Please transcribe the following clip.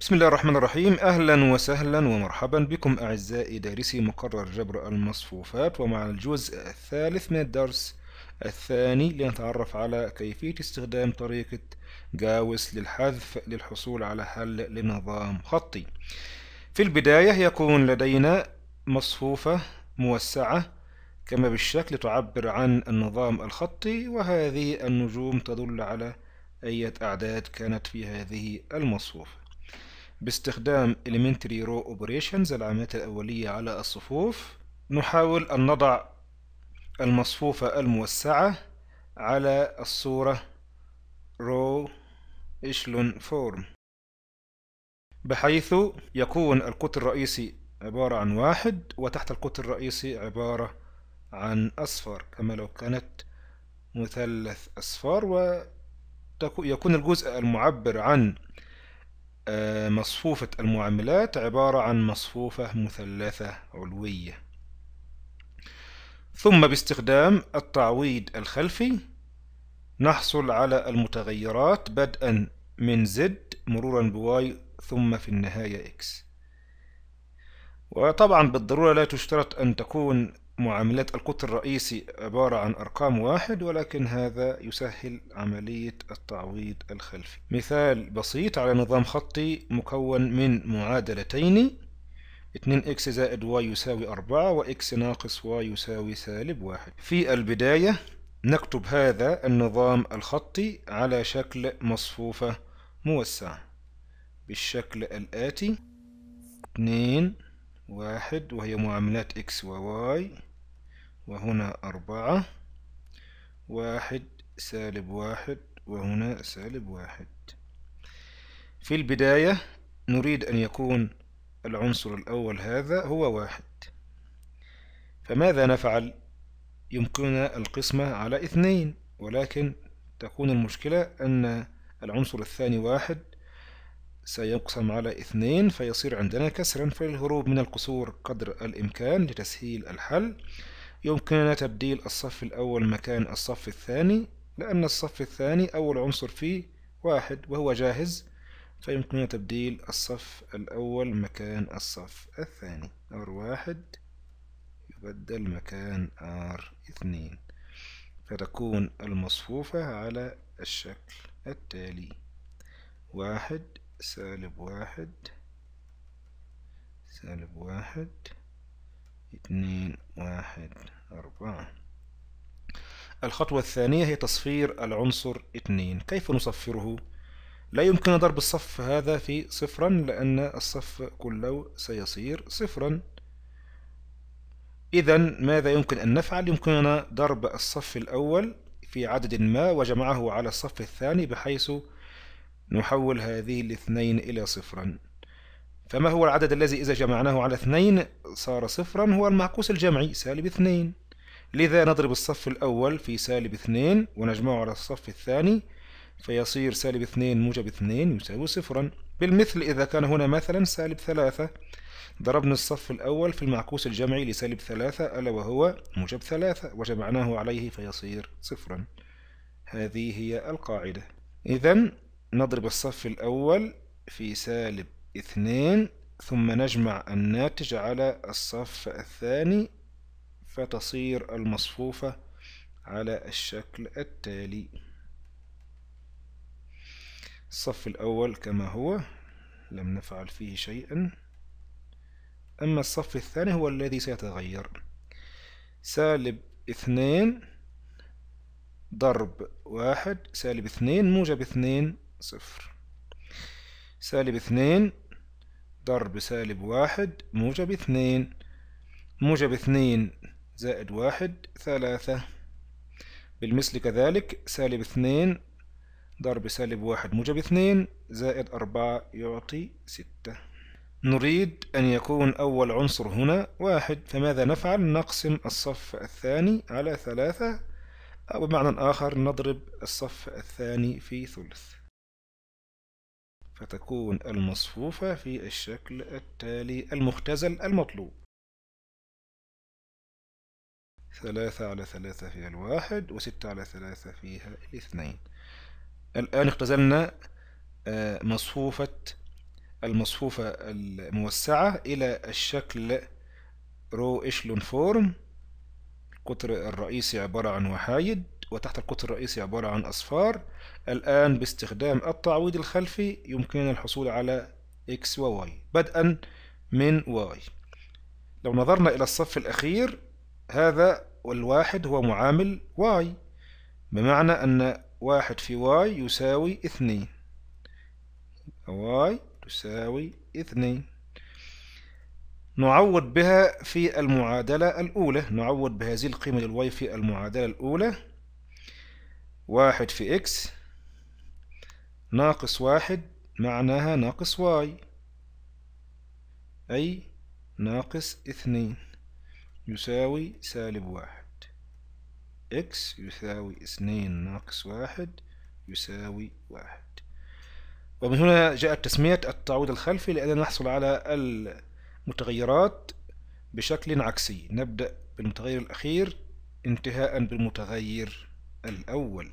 بسم الله الرحمن الرحيم أهلا وسهلا ومرحبا بكم أعزائي دارسي مقرر جبر المصفوفات ومع الجزء الثالث من الدرس الثاني لنتعرف على كيفية استخدام طريقة جاوس للحذف للحصول على حل لنظام خطي في البداية يكون لدينا مصفوفة موسعة كما بالشكل تعبر عن النظام الخطي وهذه النجوم تدل على أي أعداد كانت في هذه المصفوفة باستخدام elementary row operations العمليات الأولية على الصفوف نحاول أن نضع المصفوفة الموسعة على الصورة row echelon form بحيث يكون القطر الرئيسي عبارة عن واحد وتحت القطر الرئيسي عبارة عن أصفر كما لو كانت مثلث أصفار ويكون الجزء المعبر عن آه، مصفوفة المعاملات عبارة عن مصفوفة مثلثة علوية ثم باستخدام التعويض الخلفي نحصل على المتغيرات بدءا من Z مرورا بواي ثم في النهاية X وطبعا بالضرورة لا تشترط أن تكون معاملات القط الرئيسي عبارة عن أرقام واحد ولكن هذا يسهل عملية التعويض الخلفي مثال بسيط على نظام خطي مكون من معادلتين 2x زائد y يساوي 4 وx ناقص y يساوي سالب 1 في البداية نكتب هذا النظام الخطي على شكل مصفوفة موسعة بالشكل الآتي 2 واحد وهي معاملات x و y وهنا أربعة واحد سالب واحد وهنا سالب واحد في البداية نريد أن يكون العنصر الأول هذا هو واحد فماذا نفعل؟ يمكننا القسمة على اثنين ولكن تكون المشكلة أن العنصر الثاني واحد سيقسم على اثنين فيصير عندنا كسرا فالهروب من القصور قدر الإمكان لتسهيل الحل يمكننا تبديل الصف الأول مكان الصف الثاني لأن الصف الثاني أول عنصر فيه واحد وهو جاهز فيمكننا تبديل الصف الأول مكان الصف الثاني ار واحد يبدل مكان ار اثنين فتكون المصفوفة على الشكل التالي واحد سالب واحد سالب واحد اثنين واحد أربعة الخطوة الثانية هي تصفير العنصر اثنين كيف نصفره؟ لا يمكن ضرب الصف هذا في صفرا لأن الصف كله سيصير صفرا إذا ماذا يمكن أن نفعل؟ يمكننا ضرب الصف الأول في عدد ما وجمعه على الصف الثاني بحيث نحول هذه الاثنين إلى صفرا فما هو العدد الذي إذا جمعناه على اثنين صار صفرا هو المعكوس الجمعي سالب اثنين لذا نضرب الصف الأول في سالب اثنين ونجمعه على الصف الثاني فيصير سالب اثنين موجب اثنين يساوي صفرا بالمثل إذا كان هنا مثلا سالب ثلاثة ضربنا الصف الأول في المعكوس الجمعي لسالب ثلاثة ألا وهو موجب ثلاثة وجمعناه عليه فيصير صفرا هذه هي القاعدة إذا نضرب الصف الأول في سالب اثنين ثم نجمع الناتج على الصف الثاني فتصير المصفوفة على الشكل التالي الصف الأول كما هو لم نفعل فيه شيئا أما الصف الثاني هو الذي سيتغير سالب اثنين ضرب واحد سالب اثنين موجب اثنين صفر سالب اثنين ضرب سالب واحد موجب اثنين موجب اثنين زائد واحد ثلاثة بالمثل كذلك سالب اثنين ضرب سالب واحد موجب اثنين زائد أربعة يعطي ستة نريد أن يكون أول عنصر هنا واحد فماذا نفعل؟ نقسم الصف الثاني على ثلاثة أو بمعنى آخر نضرب الصف الثاني في ثلث فتكون المصفوفة في الشكل التالي المختزل المطلوب ثلاثة على ثلاثة فيها الواحد وستة على ثلاثة فيها الاثنين الآن اختزلنا آه، مصفوفة المصفوفة الموسعة إلى الشكل رو إشلون فورم القطر الرئيسي عبارة عن وحايد وتحت القطر الرئيسي عبارة عن أصفار الآن باستخدام التعويض الخلفي يمكننا الحصول على X و Y بدءا من Y لو نظرنا إلى الصف الأخير هذا الواحد هو معامل Y بمعنى أن واحد في Y يساوي اثنين Y تساوي اثنين نعوض بها في المعادلة الأولى نعوض بهذه القيمة للواي في المعادلة الأولى واحد في إكس ناقص واحد معناها ناقص واي أي ناقص اثنين يساوي سالب واحد إكس يساوي اثنين ناقص واحد يساوي واحد ومن هنا جاءت تسمية التعويض الخلفي لأننا نحصل على المتغيرات بشكل عكسي نبدأ بالمتغير الأخير انتهاء بالمتغير الأول